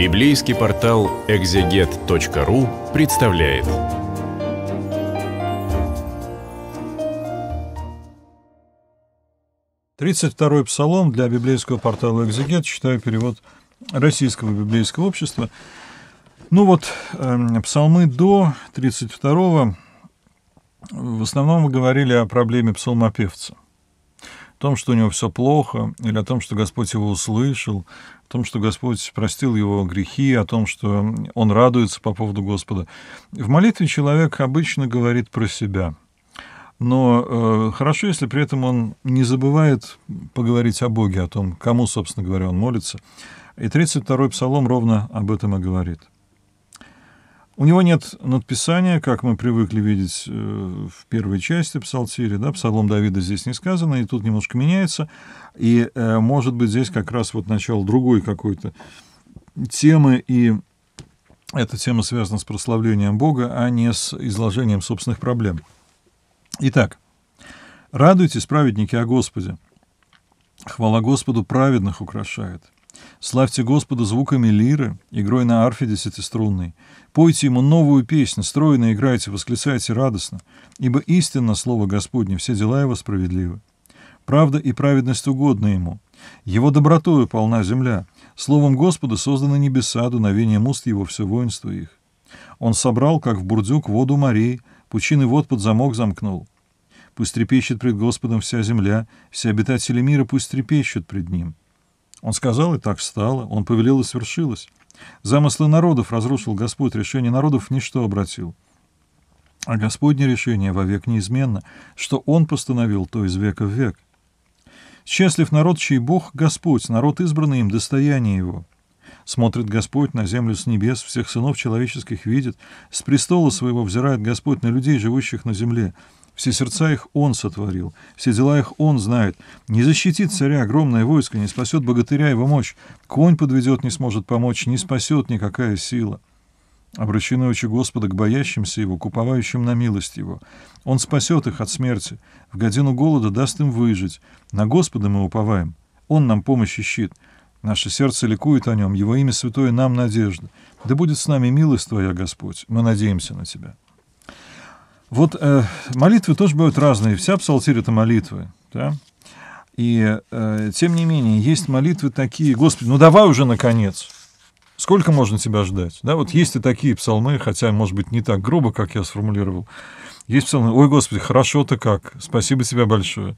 Библейский портал экзегет.ру представляет. Тридцать второй псалом для библейского портала «Экзегет», читаю перевод Российского библейского общества. Ну вот, э, псалмы до 32-го в основном мы говорили о проблеме псалмопевца о том, что у него все плохо, или о том, что Господь его услышал, о том, что Господь простил его грехи, о том, что он радуется по поводу Господа. В молитве человек обычно говорит про себя. Но э, хорошо, если при этом он не забывает поговорить о Боге, о том, кому, собственно говоря, он молится. И 32-й псалом ровно об этом и говорит. У него нет надписания, как мы привыкли видеть э, в первой части псалтири, да, псалом Давида здесь не сказано, и тут немножко меняется, и, э, может быть, здесь как раз вот начало другой какой-то темы, и эта тема связана с прославлением Бога, а не с изложением собственных проблем. Итак, «Радуйтесь, праведники, о Господе! Хвала Господу праведных украшает!» Славьте Господа звуками лиры, игрой на арфе десятиструнной. Пойте Ему новую песню, стройно играйте, восклицайте радостно, ибо истинно Слово Господне, все дела Его справедливы. Правда и праведность угодны Ему. Его добротою полна земля. Словом Господа созданы небеса, дуновением уст Его все воинство их. Он собрал, как в бурдюк, воду морей, пучины вод под замок замкнул. Пусть трепещет пред Господом вся земля, все обитатели мира пусть трепещут пред Ним. Он сказал, и так стало. Он повелел, и свершилось. Замыслы народов разрушил Господь, решение народов ничто обратил. А Господне решение вовек неизменно, что Он постановил, то из века в век. Счастлив народ, чей Бог — Господь, народ избранный им, достояние его. Смотрит Господь на землю с небес, всех сынов человеческих видит, с престола своего взирает Господь на людей, живущих на земле — все сердца их он сотворил, все дела их он знает. Не защитит царя огромное войско, не спасет богатыря его мощь. Конь подведет, не сможет помочь, не спасет никакая сила. Обращены очи Господа к боящимся его, к уповающим на милость его. Он спасет их от смерти, в годину голода даст им выжить. На Господа мы уповаем, он нам помощь и щит. Наше сердце ликует о нем, его имя святое нам надежда. Да будет с нами милость твоя, Господь, мы надеемся на тебя». Вот э, молитвы тоже бывают разные, вся псалтирь — это молитвы, да? И э, тем не менее, есть молитвы такие, «Господи, ну давай уже наконец!» Сколько можно тебя ждать? Да, вот есть и такие псалмы, хотя, может быть, не так грубо, как я сформулировал. Есть псалмы, ой, Господи, хорошо-то как, спасибо тебе большое.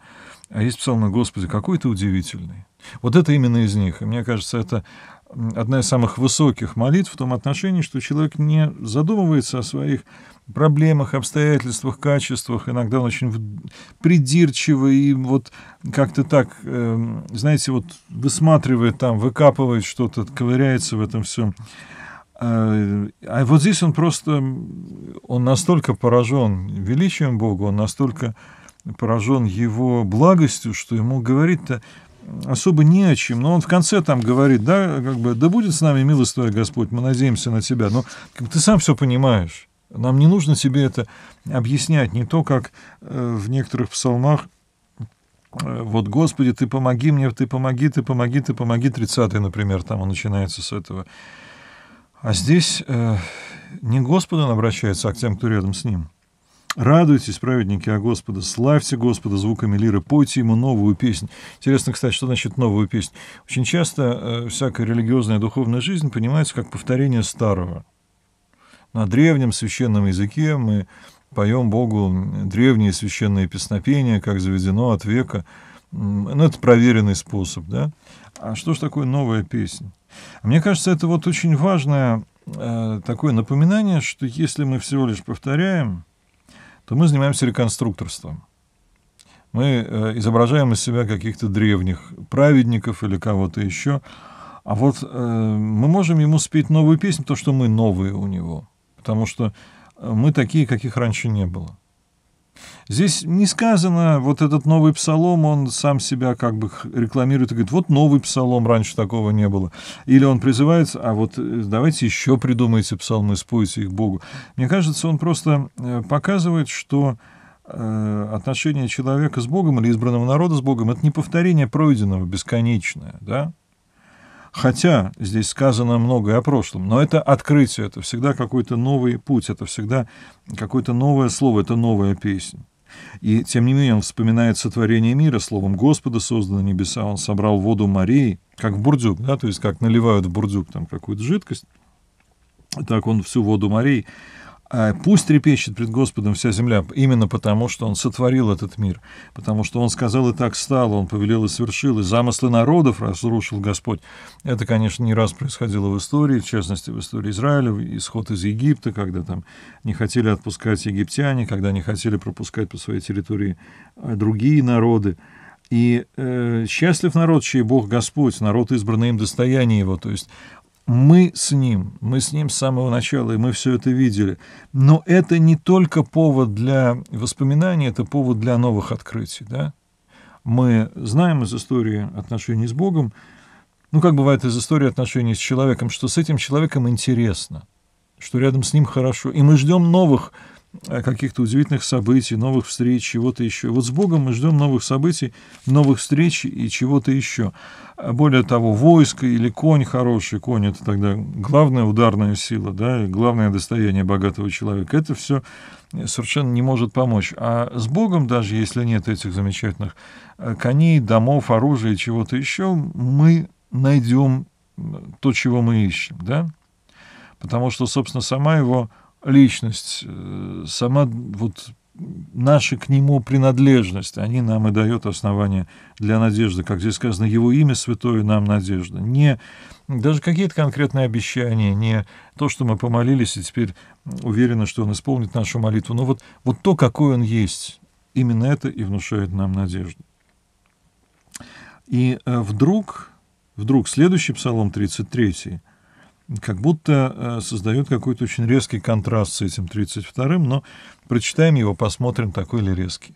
А есть псалмы, Господи, какой ты удивительный. Вот это именно из них. И мне кажется, это одна из самых высоких молитв в том отношении, что человек не задумывается о своих проблемах, обстоятельствах, качествах. Иногда он очень придирчивый и вот как-то так, эм, знаете, вот высматривает там, выкапывает что-то, ковыряется в этом всем. А, а вот здесь он просто, он настолько поражен величием Бога, он настолько поражен его благостью, что ему говорит-то особо не о чем, но он в конце там говорит, да, как бы, да будет с нами милость твоя, Господь, мы надеемся на тебя, но как бы, ты сам все понимаешь, нам не нужно тебе это объяснять, не то, как э, в некоторых псалмах, э, вот, Господи, ты помоги мне, ты помоги, ты помоги, ты помоги, 30 например, там он начинается с этого. А здесь э, не Господа он обращается, а к тем, кто рядом с ним. Радуйтесь, праведники, о а Господа, славьте Господа звуками лиры, пойте Ему новую песнь. Интересно, кстати, что значит новую песнь? Очень часто э, всякая религиозная духовная жизнь понимается как повторение старого. На древнем священном языке мы поем Богу древние священные песнопения, как заведено от века. Ну, это проверенный способ, да? А что же такое новая песня? Мне кажется, это вот очень важное э, такое напоминание, что если мы всего лишь повторяем, то мы занимаемся реконструкторством. Мы э, изображаем из себя каких-то древних праведников или кого-то еще. А вот э, мы можем ему спеть новую песню, то, что мы новые у него. Потому что э, мы такие, каких раньше не было. Здесь не сказано, вот этот новый псалом, он сам себя как бы рекламирует и говорит, вот новый псалом, раньше такого не было. Или он призывается, а вот э, давайте еще придумайте псалмы, спойте их Богу. Мне кажется, он просто э, показывает, что э, отношение человека с Богом или избранного народа с Богом — это не повторение пройденного бесконечное, да? Хотя здесь сказано многое о прошлом, но это открытие, это всегда какой-то новый путь, это всегда какое-то новое слово, это новая песня. И тем не менее он вспоминает сотворение мира, словом Господа созданы небеса, он собрал воду Марии, как в бурдюк, да, то есть как наливают в бурдюк там какую-то жидкость, так он всю воду Марии а пусть трепещет пред Господом вся земля, именно потому, что Он сотворил этот мир, потому что Он сказал и так стало, Он повелел и совершил, и замыслы народов разрушил Господь. Это, конечно, не раз происходило в истории, в частности, в истории Израиля, исход из Египта, когда там не хотели отпускать египтяне, когда не хотели пропускать по своей территории а, другие народы. И э, счастлив народ, чей Бог Господь, народ избранный им достояние его. То есть мы с ним, мы с ним с самого начала, и мы все это видели. Но это не только повод для воспоминаний, это повод для новых открытий. Да? Мы знаем из истории отношений с Богом, ну, как бывает из истории отношений с человеком, что с этим человеком интересно, что рядом с ним хорошо. И мы ждем новых Э, каких-то удивительных событий, новых встреч, чего-то еще. Вот с Богом мы ждем новых событий, новых встреч и чего-то еще. А более того, войско или конь хороший, конь это тогда главная ударная сила, да, и главное достояние богатого человека. Это все э, совершенно не может помочь. А с Богом, даже если нет этих замечательных э, коней, домов, оружия и чего-то еще, мы найдем то, чего мы ищем, да? Потому что, собственно, сама его личность, э, сама вот наша к нему принадлежность, они нам и дают основания для надежды. Как здесь сказано, его имя святое нам надежда. Не даже какие-то конкретные обещания, не то, что мы помолились и теперь уверены, что он исполнит нашу молитву, но вот, вот то, какой он есть, именно это и внушает нам надежду. И э, вдруг, вдруг следующий псалом 33 как будто э, создает какой-то очень резкий контраст с этим 32-м, но прочитаем его, посмотрим, такой ли резкий.